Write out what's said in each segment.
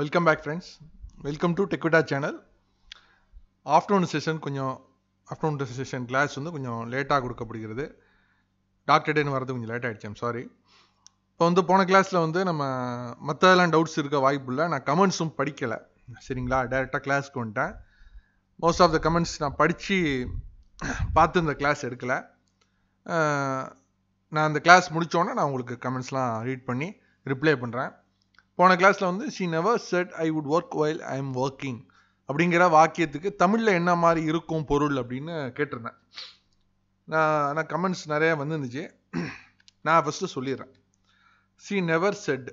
welcome back friends welcome to டெக்விட்டா channel afternoon session கொஞ்சம் afternoon session class வந்து கொஞ்சம் லேட்டாக கொடுக்கப்படுகிறது டாக்டர் டேன்னு வரது கொஞ்சம் லேட் ஆகிடுச்சேன் சாரி இப்போ வந்து போன கிளாஸில் வந்து நம்ம மற்றதெல்லாம் டவுட்ஸ் இருக்க வாய்ப்பு இல்லை நான் கமெண்ட்ஸும் படிக்கலை சரிங்களா டேரெக்டாக கிளாஸ்க்கு வந்துட்டேன் மோஸ்ட் ஆஃப் த கமெண்ட்ஸ் நான் படித்து பார்த்து இந்த கிளாஸ் எடுக்கலை uh, நான் அந்த கிளாஸ் முடித்தோன்னே நான் உங்களுக்கு கமெண்ட்ஸ்லாம் ரீட் பண்ணி ரிப்ளை பண்ணுறேன் போன கிளாஸில் வந்து she never said I would work while I am working அப்படிங்கிற வாக்கியத்துக்கு தமிழில் என்ன மாதிரி இருக்கும் பொருள் அப்படின்னு கேட்டிருந்தேன் நான் ஆனால் கமெண்ட்ஸ் நிறையா வந்துருந்துச்சு நான் ஃபஸ்ட்டு சொல்லிடுறேன் சி நெவர் செட்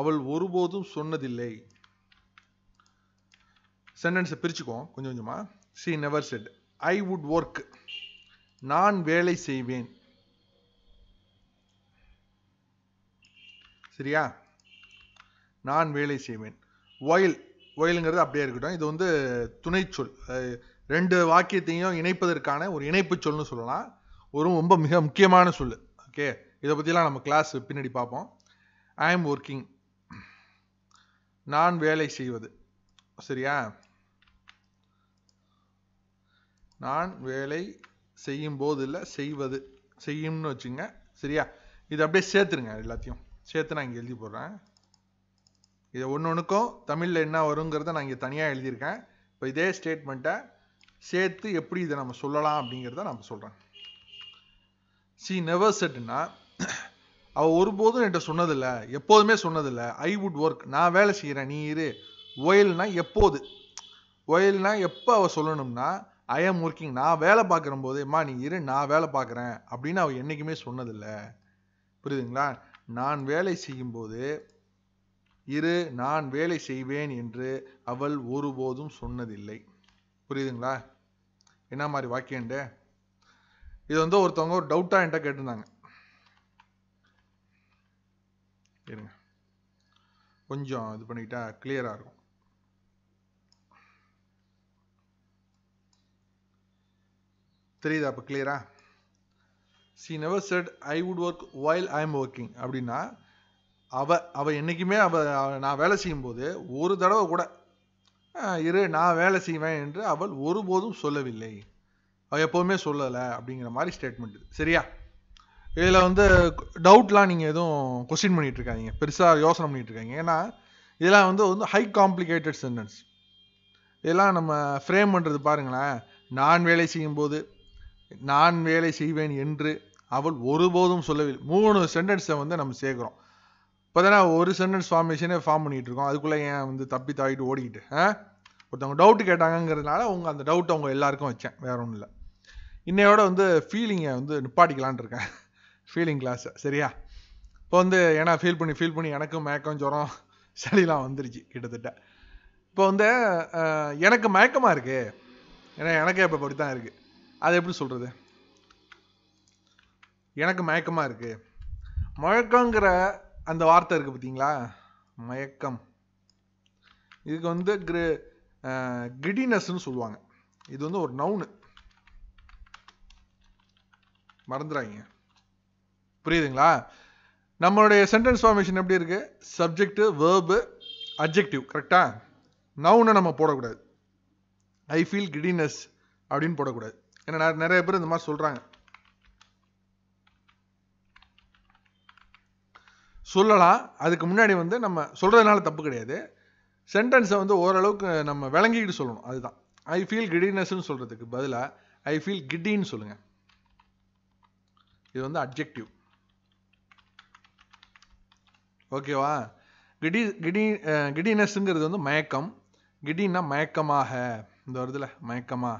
அவள் ஒருபோதும் சொன்னதில்லை சென்டென்ஸை பிரிச்சுக்குவோம் கொஞ்சம் கொஞ்சமாக she never said I would work நான் வேலை செய்வேன் சரியா நான் வேலை செய்வேன் ஒயில் ஒயிலுங்கிறது அப்படியே இருக்கட்டும் இது வந்து துணை சொல் ரெண்டு வாக்கியத்தையும் இணைப்பதற்கான ஒரு இணைப்பு சொல்னு சொல்லலாம் ஒரு ரொம்ப மிக முக்கியமான சொல் ஓகே இதை பற்றிலாம் நம்ம கிளாஸ் பின்னாடி பார்ப்போம் ஐ எம் ஒர்க்கிங் நான் வேலை செய்வது சரியா நான் வேலை செய்யும் போது இல்லை செய்வது செய்யும்னு வச்சுங்க சரியா இது அப்படியே சேர்த்துருங்க எல்லாத்தையும் சேர்த்து நான் இங்கே எழுதி போடுறேன் இதை ஒன்று ஒன்றுக்கும் தமிழில் என்ன வருங்கிறத நான் இங்கே தனியாக எழுதியிருக்கேன் இப்போ இதே ஸ்டேட்மெண்ட்டை சேர்த்து எப்படி இதை நம்ம சொல்லலாம் அப்படிங்கிறத நம்ம சொல்கிறேன் சி நெவர் செட்னா அவள் ஒருபோதும் என்கிட்ட சொன்னதில்லை எப்போதுமே சொன்னதில்லை ஐ வுட் ஒர்க் நான் வேலை செய்கிறேன் நீ இரு ஒயில்னா எப்போது ஒயில்னா எப்போ அவள் சொல்லணும்னா ஐ ஆம் ஒர்க்கிங் நான் வேலை பார்க்குற போது அம்மா நீ இரு நான் வேலை பார்க்குறேன் அப்படின்னு அவள் என்றைக்குமே சொன்னதில்லை புரியுதுங்களா நான் வேலை செய்யும்போது இரு நான் வேலை செய்வேன் என்று அவள் ஒருபோதும் சொன்னதில்லை புரியுதுங்களா என்ன மாதிரி வாக்கியண்டு இது வந்து ஒருத்தவங்க ஒரு டவுட்டாக என்கிட்ட கேட்டிருந்தாங்க இருங்க கொஞ்சம் இது பண்ணிட்டா கிளியராக இருக்கும் தெரியுதா அப்போ கிளியரா she never said I would work while I am working அப்படின்னா அவ அவ என்றைக்குமே அவ நான் வேலை செய்யும்போது ஒரு தடவை கூட இரு நான் வேலை செய்வேன் என்று அவள் ஒருபோதும் சொல்லவில்லை அவள் எப்போவுமே சொல்லலை அப்படிங்கிற மாதிரி ஸ்டேட்மெண்ட் இது சரியா இதில் வந்து டவுட்லாம் நீங்கள் எதுவும் கொஸ்டின் பண்ணிகிட்டு இருக்காங்க பெருசாக யோசனை பண்ணிகிட்டு இருக்காங்க ஏன்னா இதெல்லாம் வந்து வந்து ஹை காம்ப்ளிகேட்டட் சென்டென்ஸ் இதெல்லாம் நம்ம ஃப்ரேம் பண்ணுறது பாருங்களேன் நான் வேலை செய்யும்போது நான் வேலை செய்வேன் என்று அவள் ஒருபோதும் சொல்லவில்லை மூணு சென்டென்ஸை வந்து நம்ம சேர்க்குறோம் இப்போ தானே ஒரு சென்டென்ஸ் ஃபார்மேஷனே ஃபார்ம் பண்ணிகிட்டு இருக்கோம் அதுக்குள்ளே ஏன் வந்து தப்பி தாக்கிட்டு ஓடிக்கிட்டு ஒருத்தவங்க டவுட்டு கேட்டாங்கிறதுனால அவங்க அந்த டவுட்டை அவங்க எல்லாருக்கும் வச்சேன் வேற ஒன்றும் இல்லை இன்னையோட வந்து ஃபீலிங்கை வந்து நிப்பாட்டிக்கலான் இருக்கேன் ஃபீலிங் கிளாஸை சரியா இப்போ வந்து ஏன்னா ஃபீல் பண்ணி ஃபீல் பண்ணி எனக்கும் மயக்கம் ஜுரம் சளிலாம் வந்துருச்சு கிட்டத்தட்ட இப்போ வந்து எனக்கு மயக்கமாக இருக்குது ஏன்னா எனக்கே இப்போ அப்படி தான் இருக்குது அது எப்படி சொல்கிறது எனக்கு மயக்கமாக இருக்குது முழக்கங்கிற அந்த வார்த்தை இருக்குது பார்த்தீங்களா மயக்கம் இதுக்கு வந்து கிரு கிடினஸ்னு சொல்லுவாங்க இது வந்து ஒரு நவுனு மறந்துடாங்க புரியுதுங்களா நம்மளுடைய சென்டென்ஸ் ஃபார்மேஷன் எப்படி இருக்கு சப்ஜெக்ட் வேர்பு அப்ஜெக்டிவ் கரெக்டா நவுனை நம்ம போடக்கூடாது ஐ ஃபீல் கிடினஸ் அப்படின்னு போடக்கூடாது ஏன்னா நிறைய பேர் இந்த மாதிரி சொல்கிறாங்க சொல்லலாம் அதுக்கு முன்னாடி வந்து நம்ம சொல்கிறதுனால தப்பு கிடையாது சென்டென்ஸை வந்து ஓரளவுக்கு நம்ம விளங்கிக்கிட்டு சொல்லணும் அதுதான் ஐ ஃபீல் கிடினஸ்ன்னு சொல்கிறதுக்கு பதிலாக ஐ ஃபீல் கிட்டின்னு சொல்லுங்கள் இது வந்து அப்ஜெக்டிவ் ஓகேவா கிடி கிடி கிடினஸ்ங்கிறது வந்து மயக்கம் கிடின்னா மயக்கமாக இந்த வருதுல மயக்கமாக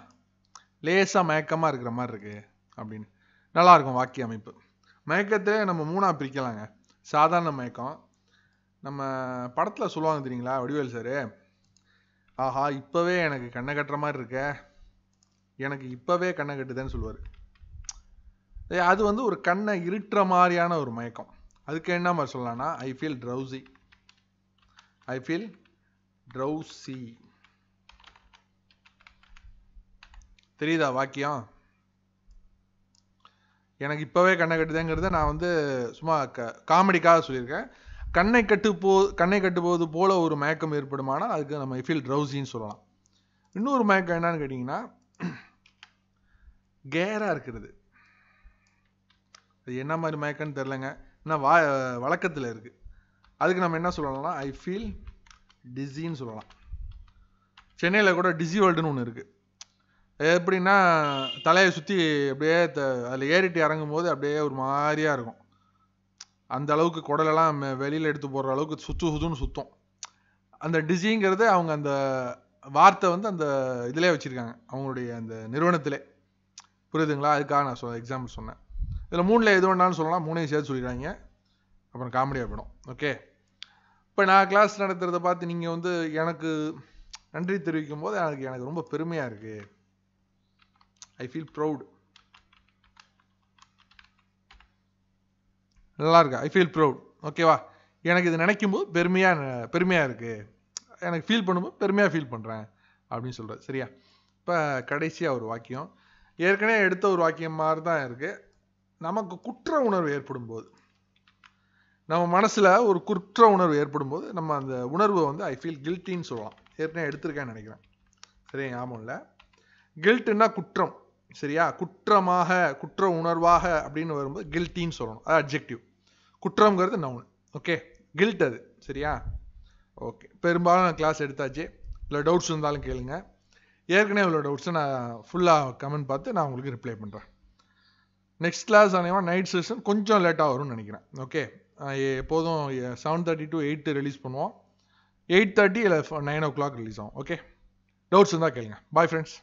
லேசாக மயக்கமாக இருக்கிற மாதிரி இருக்குது அப்படின்னு நல்லாயிருக்கும் வாக்கிய அமைப்பு மயக்கத்தை நம்ம மூணாக பிரிக்கலாங்க சாதாரண மயக்கம் நம்ம படத்தில் சொல்லுவாங்க தெரியுங்களா வடிவேல் சார் ஆஹா இப்போவே எனக்கு கண்ணை கட்டுற மாதிரி இருக்க எனக்கு இப்போவே கண்ணை கட்டுதேன்னு சொல்லுவார் அது வந்து ஒரு கண்ணை இருட்டுற மாதிரியான ஒரு மயக்கம் அதுக்கு என்ன மாதிரி சொல்லலாம்னா I feel drowsy I feel drowsy தெரியுதா வாக்கியம் எனக்கு இப்போவே கண்ணை கட்டுதேங்கிறத நான் வந்து சும்மா க காமெடிக்காக சொல்லியிருக்கேன் கண்ணை கட்டு போ கண்ணை போவது போல ஒரு மயக்கம் ஏற்படுமானால் அதுக்கு நம்ம ஃபீல் ட்ரௌசின்னு சொல்லலாம் இன்னொரு மயக்கம் என்னன்னு கேட்டிங்கன்னா கேராக இருக்கிறது அது என்ன மாதிரி மயக்கம்னு தெரிலங்க என்ன வா வழக்கத்தில் இருக்குது அதுக்கு நம்ம என்ன சொல்லலாம்னா ஐ ஃபீல் டிஸின்னு சொல்லலாம் சென்னையில் கூட டிசி வேர்ல்டுன்னு ஒன்று இருக்குது எப்படின்னா தலையை சுற்றி அப்படியே த அதில் ஏறிட்டு போது அப்படியே ஒரு மாதிரியாக இருக்கும் அந்த அளவுக்கு குடலெல்லாம் வெளியில் எடுத்து போடுற அளவுக்கு சுத்து சுத்துன்னு சுத்தும் அந்த டிசிங்கிறது அவங்க அந்த வார்த்தை வந்து அந்த இதிலே வச்சுருக்காங்க அவங்களுடைய அந்த நிறுவனத்திலே புரியுதுங்களா அதுக்காக நான் சொ எக்ஸாம்பிள் சொன்னேன் இதில் மூணில் எது வேணாலும் சொல்லலாம் மூணையும் சேர்த்து சொல்லிடுறாங்க அப்புறம் காமெடியாக போயிடும் ஓகே இப்போ நான் கிளாஸ் நடத்துகிறத பார்த்து நீங்கள் வந்து எனக்கு நன்றி தெரிவிக்கும் போது எனக்கு எனக்கு ரொம்ப பெருமையாக இருக்குது ஐ ஃபீல் ப்ரௌட் நல்லா இருக்கு ஐ ஃபீல் ப்ரௌட் ஓகேவா எனக்கு இது நினைக்கும் போது பெருமையாக பெருமையாக இருக்குது எனக்கு ஃபீல் பண்ணும்போது பெருமையாக ஃபீல் பண்ணுறேன் அப்படின்னு சொல்கிறார் சரியா இப்போ கடைசியாக ஒரு வாக்கியம் ஏற்கனவே எடுத்த ஒரு வாக்கியம் மாதிரி தான் இருக்குது நமக்கு குற்ற உணர்வு ஏற்படும் போது நம்ம மனசில் ஒரு குற்ற உணர்வு ஏற்படும் போது நம்ம அந்த உணர்வை வந்து ஐ ஃபீல் கில்ட்டின்னு சொல்லலாம் ஏற்கனவே எடுத்திருக்கேன்னு நினைக்கிறேன் சரி ஞாபகம் இல்லை கில்ட்டுன்னா குற்றம் சரியா குற்றமாக குற்ற உணர்வாக அப்படின்னு வரும்போது கில்ட்டின்னு சொல்லணும் அது அப்ஜெக்டிவ் குற்றம்ங்கிறது நவுன் ஓகே கில்ட் அது சரியா ஓகே பெரும்பாலும் கிளாஸ் எடுத்தாச்சு இல்லை டவுட்ஸ் இருந்தாலும் கேளுங்க ஏற்கனவே உள்ள டவுட்ஸை நான் ஃபுல்லாக கமெண்ட் பார்த்து நான் உங்களுக்கு ரிப்ளை பண்ணுறேன் நெக்ஸ்ட் கிளாஸ் அனைவா நைட் செஷன் கொஞ்சம் லேட்டாக வரும்னு நினைக்கிறேன் ஓகே எப்போதும் seven thirty to eight release பண்ணுவோம் எயிட் தேர்ட்டி இல்லை நைன் ஓ கிளாக் ரிலீஸ் ஆகும் ஓகே டவுட்ஸ் இருந்தால் கேளுங்க பாய் ஃப்ரெண்ட்ஸ்